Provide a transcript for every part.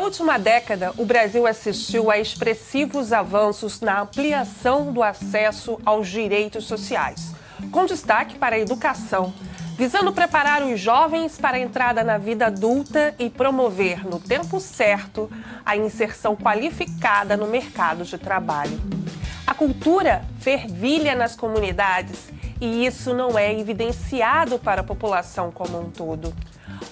Na última década, o Brasil assistiu a expressivos avanços na ampliação do acesso aos direitos sociais, com destaque para a educação, visando preparar os jovens para a entrada na vida adulta e promover, no tempo certo, a inserção qualificada no mercado de trabalho. A cultura fervilha nas comunidades e isso não é evidenciado para a população como um todo,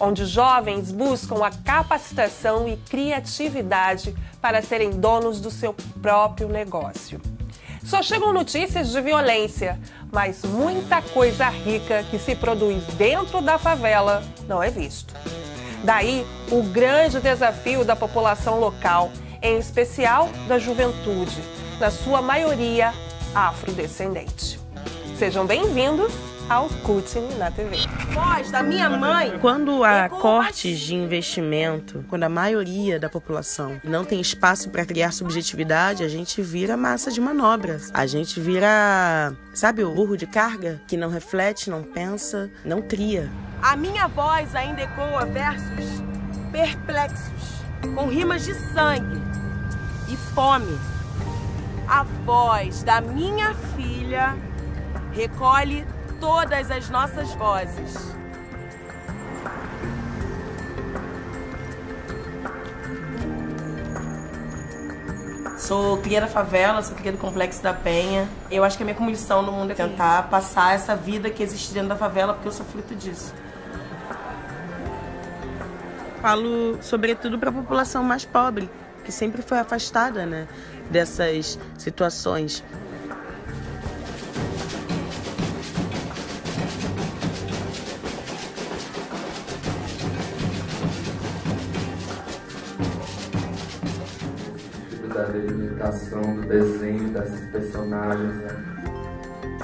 onde jovens buscam a capacitação e criatividade para serem donos do seu próprio negócio. Só chegam notícias de violência, mas muita coisa rica que se produz dentro da favela não é visto. Daí o grande desafio da população local, em especial da juventude, na sua maioria afrodescendente. Sejam bem-vindos ao Cutine na TV. Voz da minha mãe. Quando há cortes de investimento, quando a maioria da população não tem espaço para criar subjetividade, a gente vira massa de manobras. A gente vira, sabe, o burro de carga que não reflete, não pensa, não cria. A minha voz ainda ecoa versos perplexos, com rimas de sangue e fome. A voz da minha filha recolhe todas as nossas vozes. Sou cria da favela, sou cria do Complexo da Penha. Eu acho que a minha comissão no mundo é tentar passar essa vida que existe dentro da favela, porque eu sou fruto disso. Falo sobretudo para a população mais pobre, que sempre foi afastada né, dessas situações. do desenho desses personagens, né?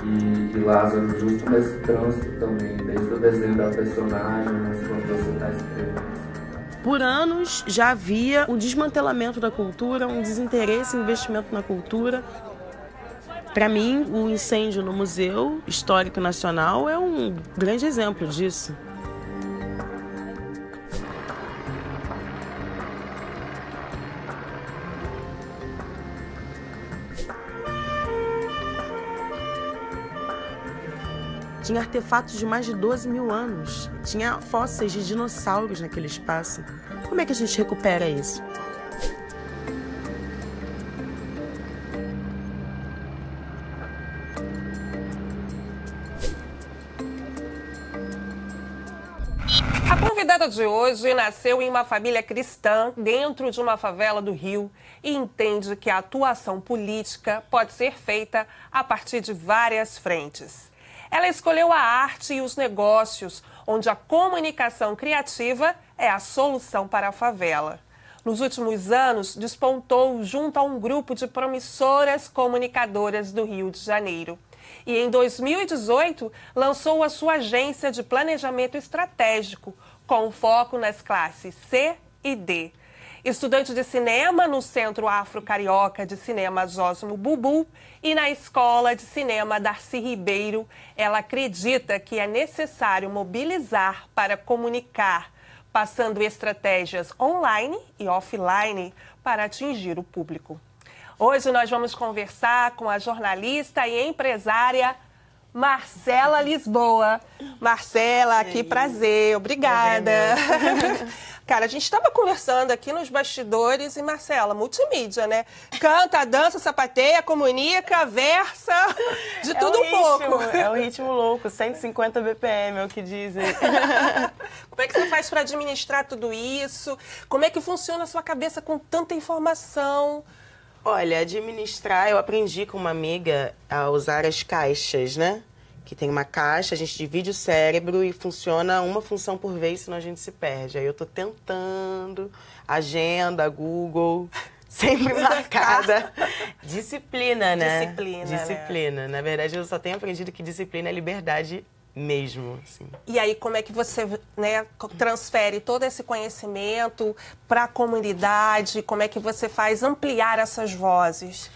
E, e Lázaro, justo nesse trânsito também, desde o desenho da personagem, mas né? quando você está escrevendo. Por anos já havia um desmantelamento da cultura, um desinteresse em investimento na cultura. Para mim, o incêndio no Museu Histórico Nacional é um grande exemplo disso. Tinha artefatos de mais de 12 mil anos. Tinha fósseis de dinossauros naquele espaço. Como é que a gente recupera isso? A convidada de hoje nasceu em uma família cristã dentro de uma favela do Rio e entende que a atuação política pode ser feita a partir de várias frentes. Ela escolheu a arte e os negócios, onde a comunicação criativa é a solução para a favela. Nos últimos anos, despontou junto a um grupo de promissoras comunicadoras do Rio de Janeiro. E em 2018, lançou a sua agência de planejamento estratégico, com foco nas classes C e D estudante de cinema no Centro Afro-Carioca de Cinema Jósimo Bubu e na Escola de Cinema Darcy Ribeiro, ela acredita que é necessário mobilizar para comunicar, passando estratégias online e offline para atingir o público. Hoje nós vamos conversar com a jornalista e empresária Marcela Lisboa. Marcela, que prazer, obrigada. É Cara, a gente estava conversando aqui nos bastidores e Marcela, multimídia, né? Canta, dança, sapateia, comunica, versa, de é tudo um pouco. É um ritmo louco, 150 BPM é o que dizem. Como é que você faz para administrar tudo isso? Como é que funciona a sua cabeça com tanta informação? Olha, administrar, eu aprendi com uma amiga a usar as caixas, né? Que tem uma caixa, a gente divide o cérebro e funciona uma função por vez, senão a gente se perde. Aí eu tô tentando, agenda, Google, sempre marcada. disciplina, né? Disciplina. Né? Disciplina. Né? Na verdade, eu só tenho aprendido que disciplina é liberdade mesmo. Assim. E aí, como é que você né, transfere todo esse conhecimento para a comunidade? Como é que você faz ampliar essas vozes?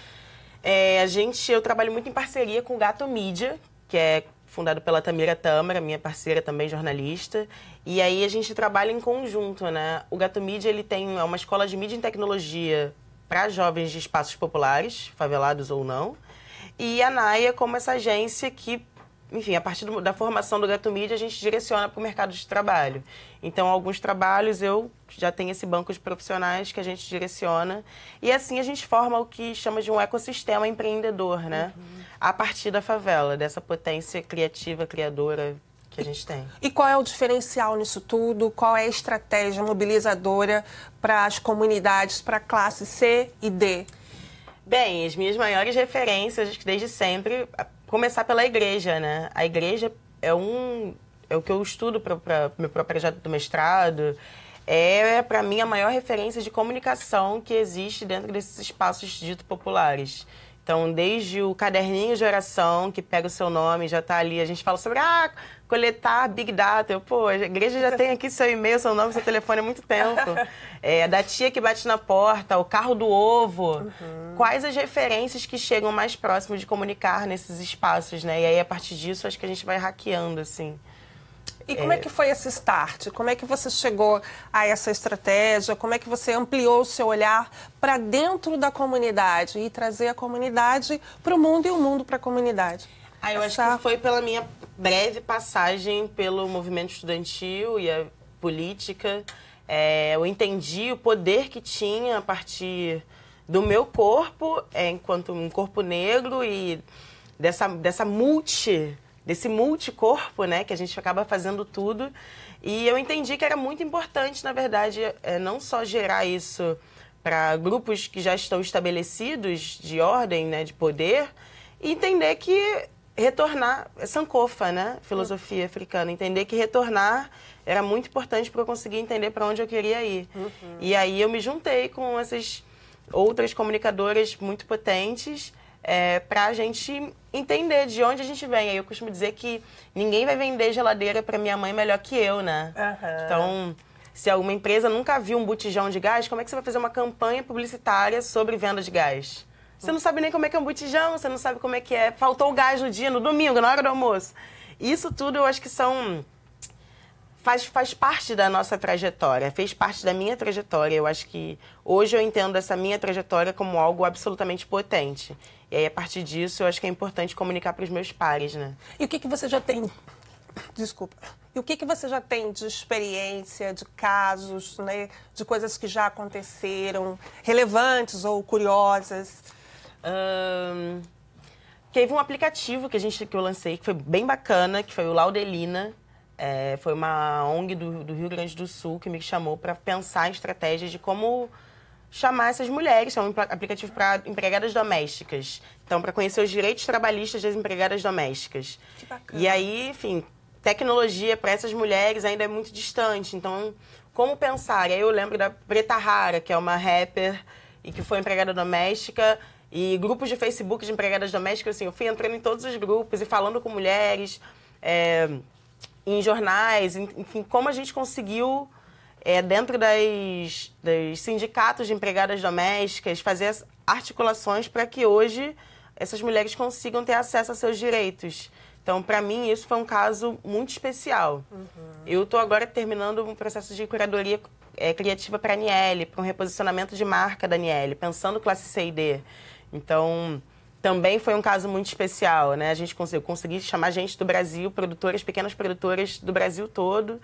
É, a gente, eu trabalho muito em parceria com o Gato Mídia, que é fundado pela Tamira Tamara, minha parceira também jornalista. E aí a gente trabalha em conjunto, né? O Gato Mídia, ele tem é uma escola de mídia e tecnologia para jovens de espaços populares, favelados ou não. E a Naia como essa agência que enfim, a partir do, da formação do Gato Mídia, a gente direciona para o mercado de trabalho. Então, alguns trabalhos eu já tenho esse banco de profissionais que a gente direciona. E assim a gente forma o que chama de um ecossistema empreendedor, né? Uhum. A partir da favela, dessa potência criativa, criadora que a gente tem. E qual é o diferencial nisso tudo? Qual é a estratégia mobilizadora para as comunidades, para a classe C e D? Bem, as minhas maiores referências, desde sempre, começar pela igreja, né? A igreja é um é o que eu estudo para meu próprio projeto do mestrado. É, para mim, a maior referência de comunicação que existe dentro desses espaços dito populares. Então, desde o caderninho de oração, que pega o seu nome, já está ali, a gente fala sobre, ah, coletar Big Data. Eu, pô, a igreja já tem aqui seu e-mail, seu nome, seu telefone há muito tempo. É, da tia que bate na porta, o carro do ovo. Uhum. Quais as referências que chegam mais próximo de comunicar nesses espaços, né? E aí, a partir disso, acho que a gente vai hackeando, assim. E como é. é que foi esse start? Como é que você chegou a essa estratégia? Como é que você ampliou o seu olhar para dentro da comunidade e trazer a comunidade para o mundo e o mundo para a comunidade? Ah, eu Essa... É acho que foi pela minha breve passagem pelo movimento estudantil e a política. É, eu entendi o poder que tinha a partir do meu corpo, é, enquanto um corpo negro e dessa, dessa multi, desse multicorpo, né, que a gente acaba fazendo tudo. E eu entendi que era muito importante, na verdade, é, não só gerar isso para grupos que já estão estabelecidos de ordem, né, de poder, e entender que retornar, é Sankofa, né? Filosofia uhum. africana. Entender que retornar era muito importante para eu conseguir entender para onde eu queria ir. Uhum. E aí eu me juntei com essas outras comunicadoras muito potentes é, para a gente entender de onde a gente vem. Aí eu costumo dizer que ninguém vai vender geladeira para minha mãe melhor que eu, né? Uhum. Então, se alguma empresa nunca viu um botijão de gás, como é que você vai fazer uma campanha publicitária sobre venda de gás? Você não sabe nem como é que é um botijão, você não sabe como é que é. Faltou o gás no dia, no domingo, na hora do almoço. Isso tudo eu acho que são. Faz, faz parte da nossa trajetória, fez parte da minha trajetória. Eu acho que hoje eu entendo essa minha trajetória como algo absolutamente potente. E aí, a partir disso, eu acho que é importante comunicar para os meus pares, né? E o que, que você já tem? Desculpa. E o que, que você já tem de experiência, de casos, né, de coisas que já aconteceram, relevantes ou curiosas? Um, teve um aplicativo que, a gente, que eu lancei, que foi bem bacana, que foi o Laudelina. É, foi uma ONG do, do Rio Grande do Sul que me chamou para pensar estratégias de como chamar essas mulheres. É um aplicativo para empregadas domésticas. Então, para conhecer os direitos trabalhistas das empregadas domésticas. Que bacana. E aí, enfim, tecnologia para essas mulheres ainda é muito distante. Então, como pensar? E aí eu lembro da Preta Rara, que é uma rapper e que foi empregada doméstica e grupos de Facebook de empregadas domésticas, assim, eu fui entrando em todos os grupos e falando com mulheres, é, em jornais, enfim, como a gente conseguiu, é, dentro das, dos sindicatos de empregadas domésticas, fazer articulações para que hoje essas mulheres consigam ter acesso a seus direitos. Então, para mim, isso foi um caso muito especial. Uhum. Eu estou agora terminando um processo de curadoria é, criativa para a Aniele, para um reposicionamento de marca da Aniele, pensando classe C e D. Então, também foi um caso muito especial, né? A gente conseguiu consegui chamar gente do Brasil, produtores pequenas produtoras do Brasil todo,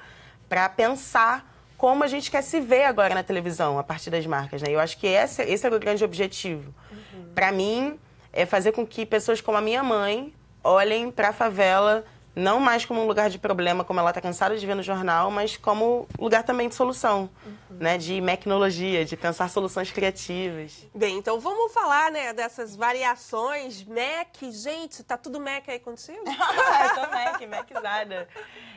para pensar como a gente quer se ver agora na televisão, a partir das marcas, né? Eu acho que esse, esse era o grande objetivo. Uhum. Para mim, é fazer com que pessoas como a minha mãe olhem para a favela não mais como um lugar de problema, como ela está cansada de ver no jornal, mas como lugar também de solução, uhum. né? De tecnologia, de pensar soluções criativas. Bem, então vamos falar, né, dessas variações. Mac, gente, tá tudo Mac aí contigo? eu Mac, Macizada.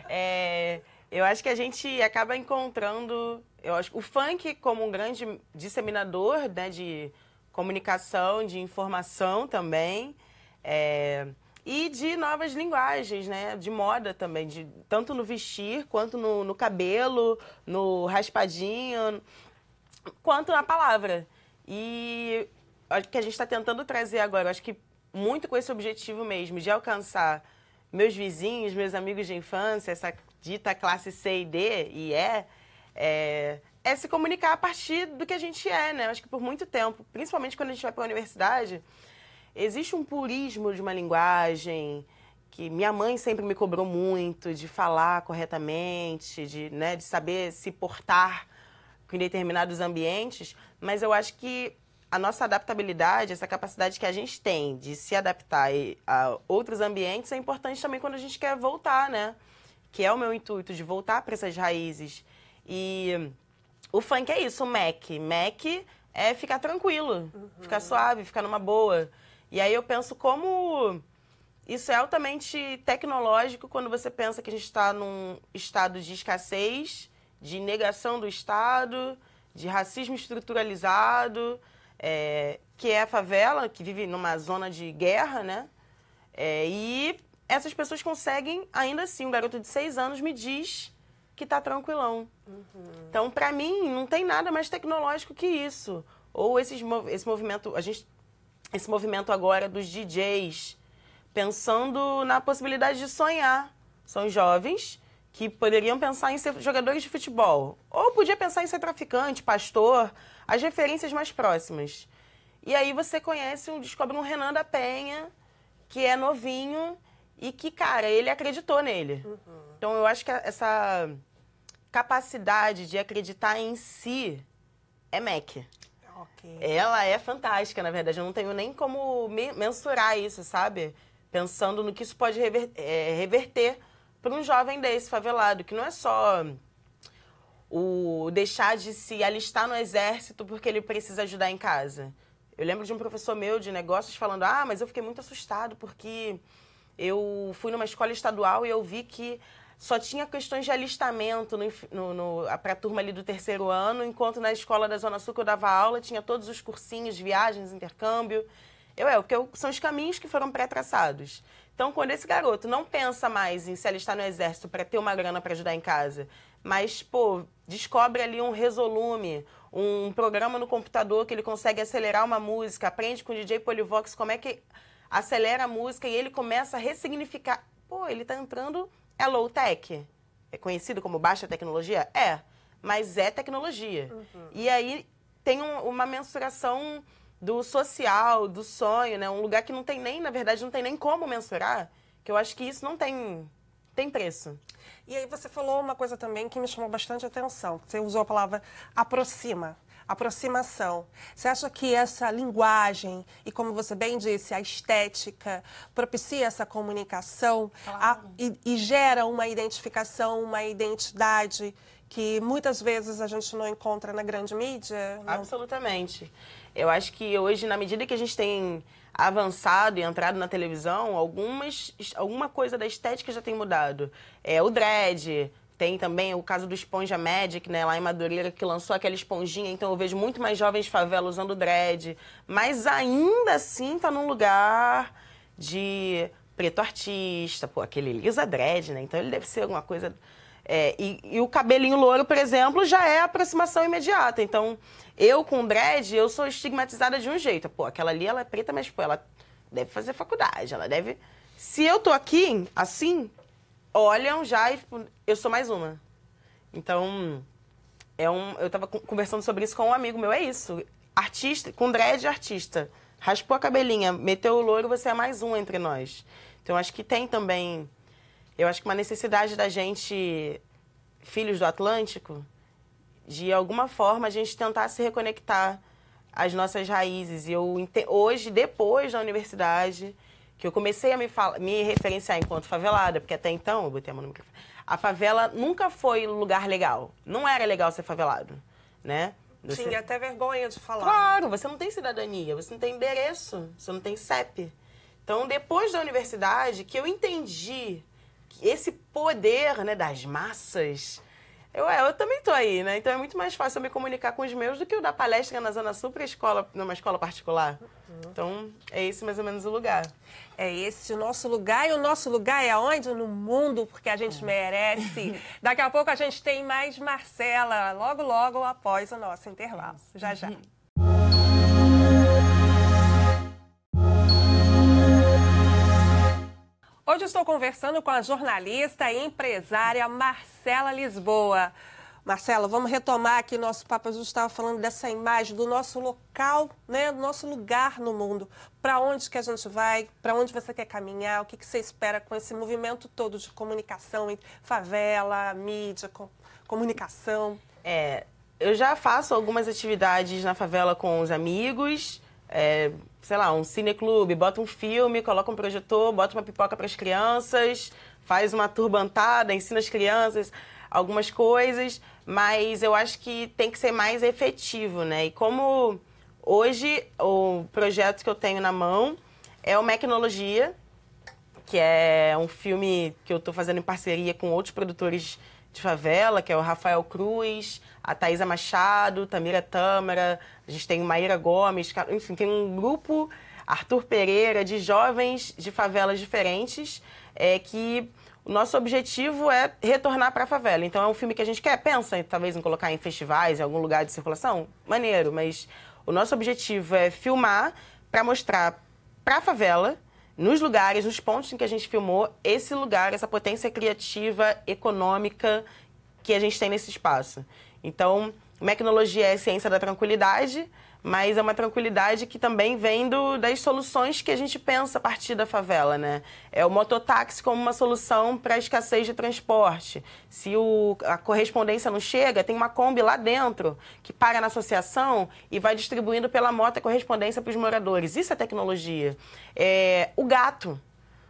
É, eu acho que a gente acaba encontrando... Eu acho o funk como um grande disseminador, né, de comunicação, de informação também. É, e de novas linguagens, né? De moda também, de, tanto no vestir quanto no, no cabelo, no raspadinho, quanto na palavra. E o que a gente está tentando trazer agora, acho que muito com esse objetivo mesmo, de alcançar meus vizinhos, meus amigos de infância, essa dita classe C e D e E, é, é se comunicar a partir do que a gente é, né? Acho que por muito tempo, principalmente quando a gente vai para a universidade, existe um purismo de uma linguagem que minha mãe sempre me cobrou muito de falar corretamente, de, né, de saber se portar em determinados ambientes, mas eu acho que a nossa adaptabilidade, essa capacidade que a gente tem de se adaptar a outros ambientes é importante também quando a gente quer voltar, né? Que é o meu intuito de voltar para essas raízes. E o funk é isso, o Mac. Mac é ficar tranquilo, uhum. ficar suave, ficar numa boa. E aí eu penso como isso é altamente tecnológico quando você pensa que a gente está num estado de escassez, de negação do Estado, de racismo estruturalizado, é, que é a favela, que vive numa zona de guerra, né? É, e essas pessoas conseguem, ainda assim, um garoto de seis anos me diz que está tranquilão. Uhum. Então, para mim, não tem nada mais tecnológico que isso. Ou esses, esse movimento, a gente esse movimento agora dos DJs, pensando na possibilidade de sonhar. São jovens que poderiam pensar em ser jogadores de futebol, ou podia pensar em ser traficante, pastor, as referências mais próximas. E aí você conhece, um, descobre um Renan da Penha, que é novinho e que, cara, ele acreditou nele. Uhum. Então eu acho que essa capacidade de acreditar em si é MEC. Okay. Ela é fantástica, na verdade. Eu não tenho nem como mensurar isso, sabe? Pensando no que isso pode rever é, reverter para um jovem desse favelado, que não é só o deixar de se alistar no exército porque ele precisa ajudar em casa. Eu lembro de um professor meu de negócios falando: "Ah, mas eu fiquei muito assustado porque eu fui numa escola estadual e eu vi que só tinha questões de alistamento para a turma ali do terceiro ano, enquanto na escola da Zona Sul que eu dava aula tinha todos os cursinhos, viagens, intercâmbio. Eu é, que eu, são os caminhos que foram pré-traçados. Então, quando esse garoto não pensa mais em se alistar no exército para ter uma grana para ajudar em casa, mas, pô, descobre ali um resolume, um programa no computador que ele consegue acelerar uma música, aprende com o DJ Polivox como é que acelera a música e ele começa a ressignificar. Pô, ele está entrando é low tech. É conhecido como baixa tecnologia? É, mas é tecnologia. Uhum. E aí tem um, uma mensuração do social, do sonho, né? Um lugar que não tem nem, na verdade, não tem nem como mensurar, que eu acho que isso não tem tem preço. E aí você falou uma coisa também que me chamou bastante atenção. Você usou a palavra aproxima aproximação. Você acha que essa linguagem e, como você bem disse, a estética propicia essa comunicação claro. a, e, e gera uma identificação, uma identidade que muitas vezes a gente não encontra na grande mídia? Não? Absolutamente. Eu acho que hoje, na medida que a gente tem avançado e entrado na televisão, algumas, alguma coisa da estética já tem mudado. É o dread, tem também o caso do Esponja Magic, né, lá em Madureira, que lançou aquela esponjinha. Então eu vejo muito mais jovens favela usando dread. Mas ainda assim tá num lugar de preto artista, pô, aquele lisa dread, né? Então ele deve ser alguma coisa. É, e, e, o cabelinho louro, por exemplo, já é aproximação imediata. Então, eu com dread, eu sou estigmatizada de um jeito. Pô, aquela ali, ela é preta, mas, pô, ela deve fazer faculdade, ela deve... Se eu tô aqui, assim, olham já e, tipo, eu sou mais uma. Então, é um, eu tava conversando sobre isso com um amigo meu, é isso. Artista, com dread artista. Raspou a cabelinha, meteu o louro, você é mais um entre nós. Então, acho que tem também, eu acho que uma necessidade da gente, filhos do Atlântico, de alguma forma a gente tentar se reconectar às nossas raízes. E eu, hoje, depois da universidade, que eu comecei a me, me referenciar enquanto favelada, porque até então, eu botei a mão no microfone, a favela nunca foi lugar legal. Não era legal ser favelado, né? Você... Tinha até vergonha de falar. Claro, você não tem cidadania, você não tem endereço, você não tem CEP. Então, depois da universidade, que eu entendi esse poder né, das massas, eu, é, eu também tô aí, né? Então é muito mais fácil eu me comunicar com os meus do que eu dar palestra na Zona Sul escola, numa escola particular. Uhum. Então é esse mais ou menos o lugar. É esse o nosso lugar e o nosso lugar é onde? No mundo, porque a gente uhum. merece. Daqui a pouco a gente tem mais Marcela, logo, logo após o nosso intervalo. Já, já. Hoje estou conversando com a jornalista e empresária Marcela Lisboa. Marcela, vamos retomar aqui nosso papo. A gente estava falando dessa imagem do nosso local, né, do nosso lugar no mundo. Para onde que a gente vai? Para onde você quer caminhar? O que, que você espera com esse movimento todo de comunicação em favela, mídia, com, comunicação? É, eu já faço algumas atividades na favela com os amigos. É, sei lá, um cineclube, bota um filme, coloca um projetor, bota uma pipoca para as crianças, faz uma turbantada, ensina as crianças algumas coisas, mas eu acho que tem que ser mais efetivo, né? E como hoje o projeto que eu tenho na mão é o Mecnologia, que é um filme que eu estou fazendo em parceria com outros produtores de favela, que é o Rafael Cruz, a Thaisa Machado, Tamira Tâmara, a gente tem Maíra Gomes, enfim, tem um grupo, Arthur Pereira, de jovens de favelas diferentes, é, que o nosso objetivo é retornar para a favela. Então é um filme que a gente quer, pensa talvez em colocar em festivais, em algum lugar de circulação, maneiro, mas o nosso objetivo é filmar para mostrar para a favela, nos lugares, nos pontos em que a gente filmou, esse lugar, essa potência criativa, econômica que a gente tem nesse espaço. Então, Mecnologia é ciência da tranquilidade, mas é uma tranquilidade que também vem do, das soluções que a gente pensa a partir da favela, né? É o mototáxi como uma solução para a escassez de transporte. Se o, a correspondência não chega, tem uma Kombi lá dentro que para na associação e vai distribuindo pela moto a correspondência para os moradores. Isso é tecnologia. É, o gato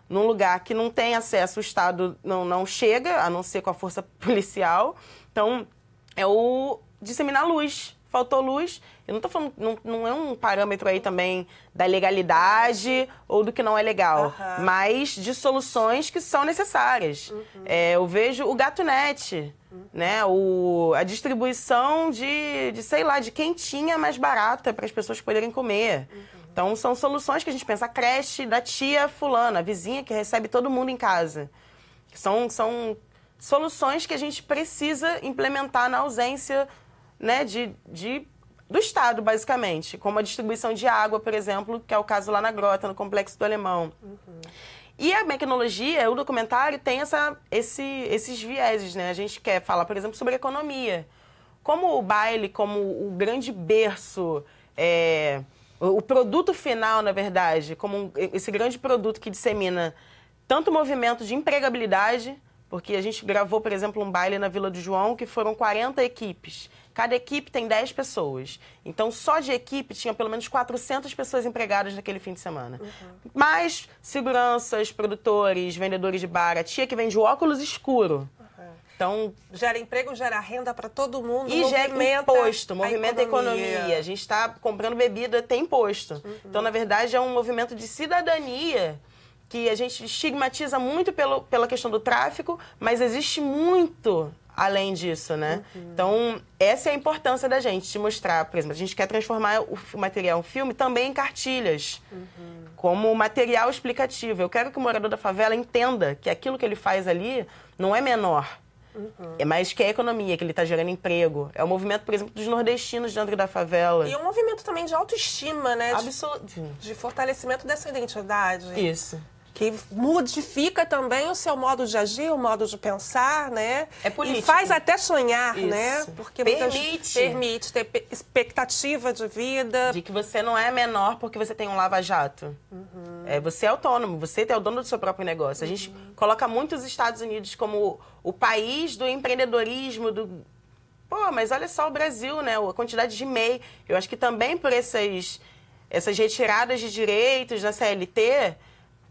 num lugar que não tem acesso, o Estado não, não chega, a não ser com a força policial. Então, é o, disseminar luz. Faltou luz. Eu não tô falando, não, não é um parâmetro aí também da legalidade ou do que não é legal, uhum. mas de soluções que são necessárias. Uhum. É, eu vejo o gato net, uhum. né? O, a distribuição de, de, sei lá, de quentinha mais barata para as pessoas poderem comer. Uhum. Então, são soluções que a gente pensa. A creche da tia fulana, a vizinha que recebe todo mundo em casa. São, são soluções que a gente precisa implementar na ausência né, de, de, do Estado, basicamente, como a distribuição de água, por exemplo, que é o caso lá na Grota, no Complexo do Alemão. Uhum. E a tecnologia o documentário, tem essa, esse, esses vieses, né? A gente quer falar, por exemplo, sobre economia. Como o baile, como o grande berço, é, o produto final, na verdade, como esse grande produto que dissemina tanto movimento de empregabilidade porque a gente gravou, por exemplo, um baile na Vila do João que foram 40 equipes. Cada equipe tem 10 pessoas. Então, só de equipe tinha pelo menos 400 pessoas empregadas naquele fim de semana. Uhum. Mais seguranças, produtores, vendedores de bar, a tia que vende óculos escuro. Uhum. Então, gera emprego, gera renda para todo mundo. E movimenta gera imposto, movimenta a economia. economia. A gente está comprando bebida, tem imposto. Uhum. Então, na verdade, é um movimento de cidadania que a gente estigmatiza muito pelo, pela questão do tráfico, mas existe muito além disso, né? Uhum. Então, essa é a importância da gente, de mostrar, por exemplo, a gente quer transformar o material, um filme, também em cartilhas, uhum. como material explicativo. Eu quero que o morador da favela entenda que aquilo que ele faz ali não é menor, Uhum. É mais que a economia, que ele está gerando emprego. É o movimento, por exemplo, dos nordestinos dentro da favela. E um movimento também de autoestima, né? Absurdo. De, de fortalecimento dessa identidade. Isso que modifica também o seu modo de agir, o modo de pensar, né? É político. E faz até sonhar, né? Isso. né? Porque permite. permite ter expectativa de vida. De que você não é menor porque você tem um lava-jato. Uhum. É, você é autônomo, você é o dono do seu próprio negócio. A gente uhum. coloca muito os Estados Unidos como o país do empreendedorismo, do... Pô, mas olha só o Brasil, né? A quantidade de MEI. Eu acho que também por essas, essas retiradas de direitos na CLT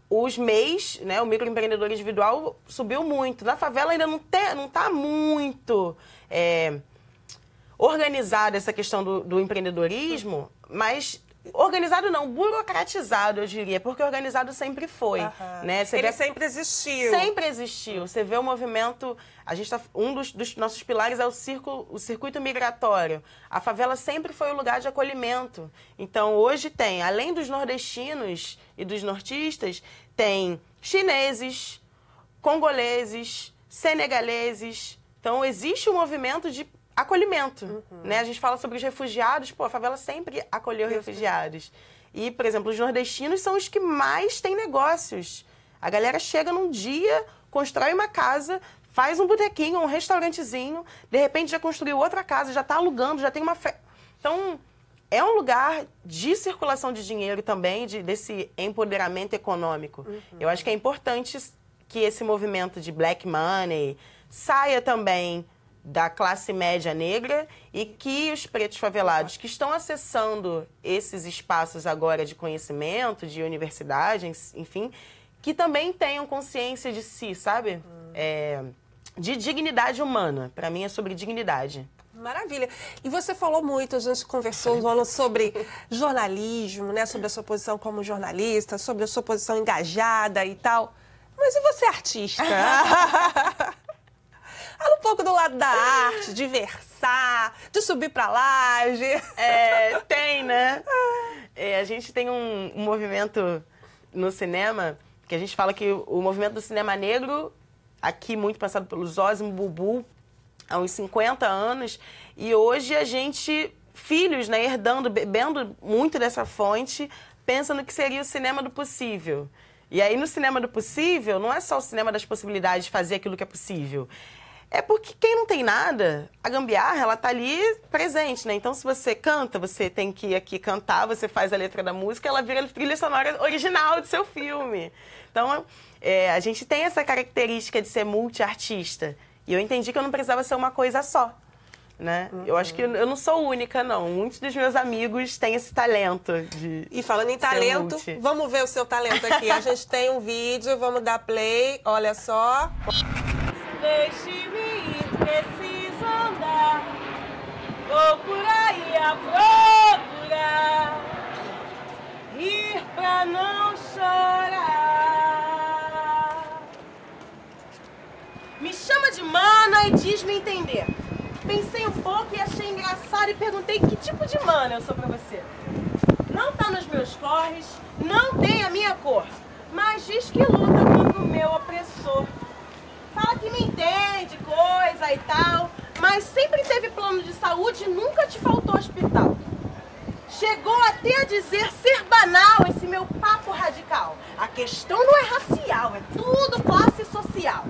os MEIs, né, o microempreendedor individual, subiu muito. Na favela ainda não está não tá muito é, organizada essa questão do, do empreendedorismo, mas Organizado não, burocratizado, eu diria, porque organizado sempre foi. Uhum. Né? Você Ele vê... sempre existiu. Sempre existiu. Você vê o movimento. A gente tá... Um dos, dos nossos pilares é o, circo, o circuito migratório. A favela sempre foi o lugar de acolhimento. Então hoje tem, além dos nordestinos e dos nortistas, tem chineses, congoleses, senegaleses. Então existe um movimento de acolhimento, uhum. né? A gente fala sobre os refugiados, pô, a favela sempre acolheu refugiados. E, por exemplo, os nordestinos são os que mais têm negócios. A galera chega num dia, constrói uma casa, faz um botequinho, um restaurantezinho, de repente já construiu outra casa, já está alugando, já tem uma fe... Então, é um lugar de circulação de dinheiro também, de, desse empoderamento econômico. Uhum. Eu acho que é importante que esse movimento de black money saia também da classe média negra e que os pretos favelados que estão acessando esses espaços agora de conhecimento, de universidade, enfim, que também tenham consciência de si, sabe? Hum. É, de dignidade humana. Para mim é sobre dignidade. Maravilha. E você falou muito, a gente conversou, Luana, sobre jornalismo, né? Sobre a sua posição como jornalista, sobre a sua posição engajada e tal. Mas e você, artista? Fala um pouco do lado da arte, de versar, de subir pra laje. É, tem, né? É, a gente tem um, um movimento no cinema que a gente fala que o movimento do cinema negro, aqui muito passado pelos Zózimo Bubu, há uns 50 anos, e hoje a gente, filhos, né, herdando, bebendo muito dessa fonte, pensa no que seria o cinema do possível. E aí, no cinema do possível, não é só o cinema das possibilidades de fazer aquilo que é possível. É porque quem não tem nada, a gambiarra, ela tá ali presente, né? Então, se você canta, você tem que ir aqui cantar, você faz a letra da música, ela vira a trilha sonora original do seu filme. Então, é, a gente tem essa característica de ser multiartista. E eu entendi que eu não precisava ser uma coisa só, né? Uhum. Eu acho que eu não sou única, não. Muitos dos meus amigos têm esse talento de E falando em talento, multi. vamos ver o seu talento aqui. a gente tem um vídeo, vamos dar play, olha só. Deixe-me ir, preciso andar. Vou por aí a procurar. Ir pra não chorar. Me chama de mana e diz-me entender. Pensei um pouco e achei engraçado e perguntei que tipo de mana eu sou pra você. Não tá nos meus corres, não tem a minha cor, mas diz que luta contra o meu opressor fala que me entende, coisa e tal, mas sempre teve plano de saúde e nunca te faltou hospital. Chegou até a dizer ser banal esse meu papo radical. A questão não é racial, é tudo classe social.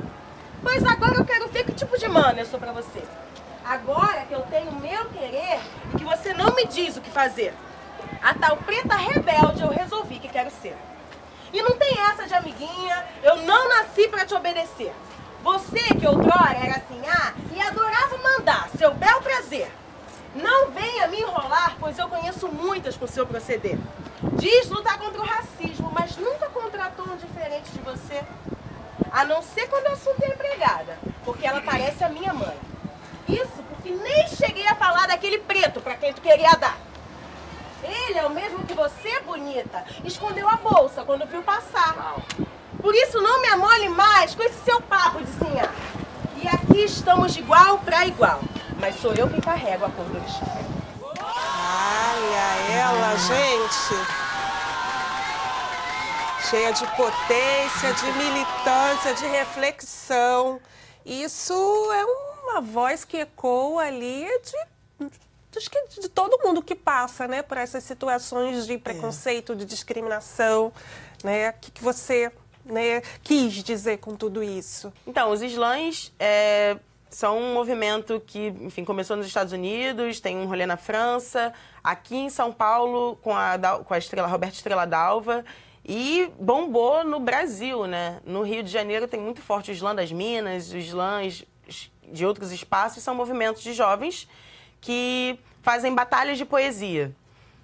Pois agora eu quero ver que tipo de mano eu sou pra você. Agora que eu tenho meu querer e que você não me diz o que fazer. A tal preta rebelde eu resolvi que quero ser. E não tem essa de amiguinha, eu não nasci para te obedecer. Você que outrora era assim, ah, e adorava mandar, seu bel prazer. Não venha me enrolar, pois eu conheço muitas com seu proceder. Diz lutar contra o racismo, mas nunca contratou um diferente de você. A não ser quando o assunto é empregada, porque ela parece a minha mãe. Isso porque nem cheguei a falar daquele preto para quem tu queria dar. Ele é o mesmo que você, bonita. Escondeu a bolsa quando viu passar. Por isso não me amole mais com esse seu papo, Dizinha. E aqui estamos de igual para igual. Mas sou eu quem carrego a cor do lixo. Ai, a ela, gente. Cheia de potência, de militância, de reflexão. Isso é uma voz que ecoa ali de que de todo mundo que passa, né, por essas situações de preconceito, de discriminação, né? O que, que você né, quis dizer com tudo isso? Então, os slams é, são um movimento que, enfim, começou nos Estados Unidos, tem um rolê na França, aqui em São Paulo com a, com a estrela, Roberta Estrela Dalva, e bombou no Brasil, né? No Rio de Janeiro tem muito forte o Islã das Minas, os Islãs de outros espaços, são movimentos de jovens que fazem batalhas de poesia.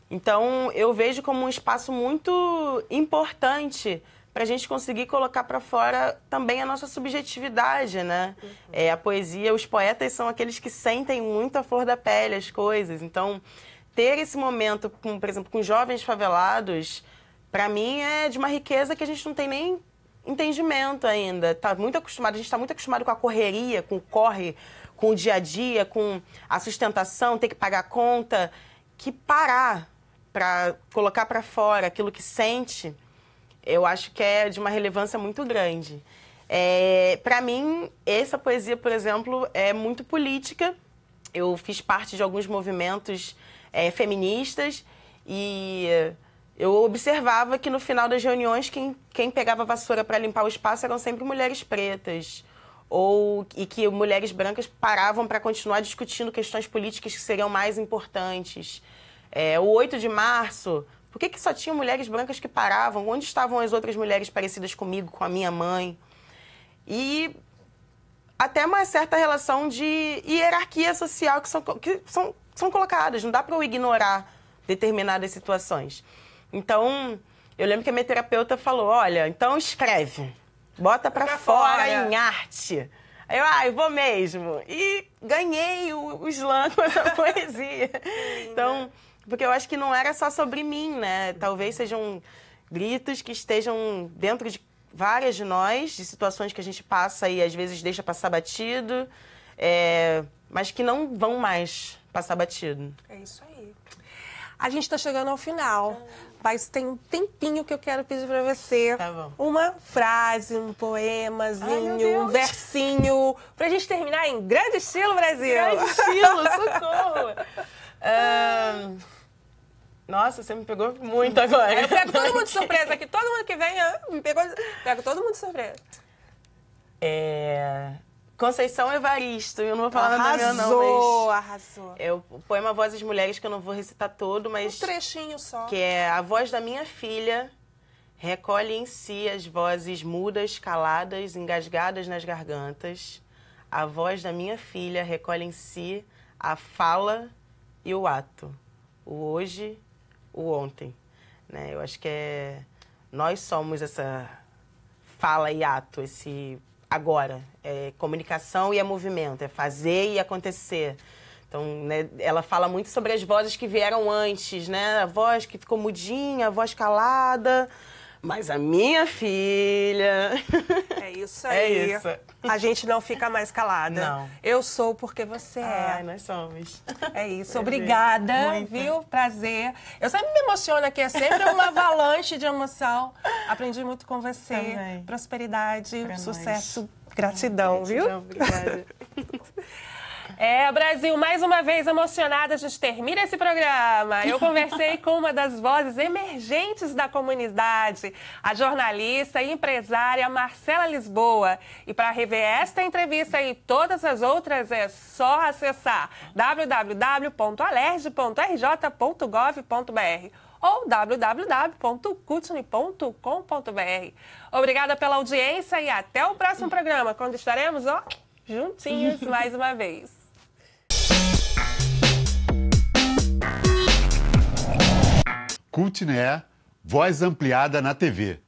Então, eu vejo como um espaço muito importante para a gente conseguir colocar para fora também a nossa subjetividade, né? Uhum. É, a poesia, os poetas são aqueles que sentem muito a flor da pele as coisas. Então, ter esse momento, com, por exemplo, com jovens favelados, para mim é de uma riqueza que a gente não tem nem entendimento ainda. Tá muito acostumado, a gente está muito acostumado com a correria, com o corre, com o dia a dia, com a sustentação, ter que pagar a conta, que parar para colocar para fora aquilo que sente eu acho que é de uma relevância muito grande. É, para mim, essa poesia, por exemplo, é muito política. Eu fiz parte de alguns movimentos é, feministas e eu observava que no final das reuniões quem, quem pegava vassoura para limpar o espaço eram sempre mulheres pretas ou e que mulheres brancas paravam para continuar discutindo questões políticas que seriam mais importantes. É, o 8 de março por que, que só tinha mulheres brancas que paravam? Onde estavam as outras mulheres parecidas comigo, com a minha mãe? E até uma certa relação de hierarquia social que são, que são, são colocadas. Não dá para eu ignorar determinadas situações. Então, eu lembro que a minha terapeuta falou: olha, então escreve, bota para fora, fora em arte. Aí eu, ai, eu vou mesmo. E ganhei o, o slam com essa poesia. então. Porque eu acho que não era só sobre mim, né? Talvez sejam gritos que estejam dentro de várias de nós, de situações que a gente passa e às vezes deixa passar batido, é... mas que não vão mais passar batido. É isso aí. A gente está chegando ao final, mas tem um tempinho que eu quero pedir para você tá uma frase, um poemazinho, Ai, um versinho, para a gente terminar em grande estilo, Brasil. Grande estilo, socorro! um... Nossa, você me pegou muito agora. Eu pego todo mundo de surpresa aqui. Todo mundo que vem, me pegou, pego todo mundo de surpresa. É... Conceição Evaristo, eu não vou falar arrasou, nada meu não, Arrasou, Arrasou, É o poema Vozes Mulheres, que eu não vou recitar todo, mas... Um trechinho só. Que é a voz da minha filha recolhe em si as vozes mudas, caladas, engasgadas nas gargantas. A voz da minha filha recolhe em si a fala e o ato. O hoje o ontem. Né? Eu acho que é nós somos essa fala e ato, esse agora. É comunicação e é movimento, é fazer e acontecer. Então, né, ela fala muito sobre as vozes que vieram antes, né? A voz que ficou mudinha, a voz calada, mas a minha filha. É isso é aí. É isso. A gente não fica mais calada. Não. Eu sou porque você é. Ai, nós somos. É isso. Obrigada, Muito. viu? Prazer. Eu sempre me emociono aqui, é sempre uma avalanche de emoção. Aprendi muito com você. Também. Prosperidade, pra sucesso, gratidão, gratidão, viu? Obrigada. É, Brasil, mais uma vez emocionada, a gente termina esse programa. Eu conversei com uma das vozes emergentes da comunidade, a jornalista e empresária Marcela Lisboa. E para rever esta entrevista e todas as outras, é só acessar www.alerge.rj.gov.br ou www.cutne.com.br. Obrigada pela audiência e até o próximo programa, quando estaremos, ó, juntinhos mais uma vez. Cultineer, voz ampliada na TV.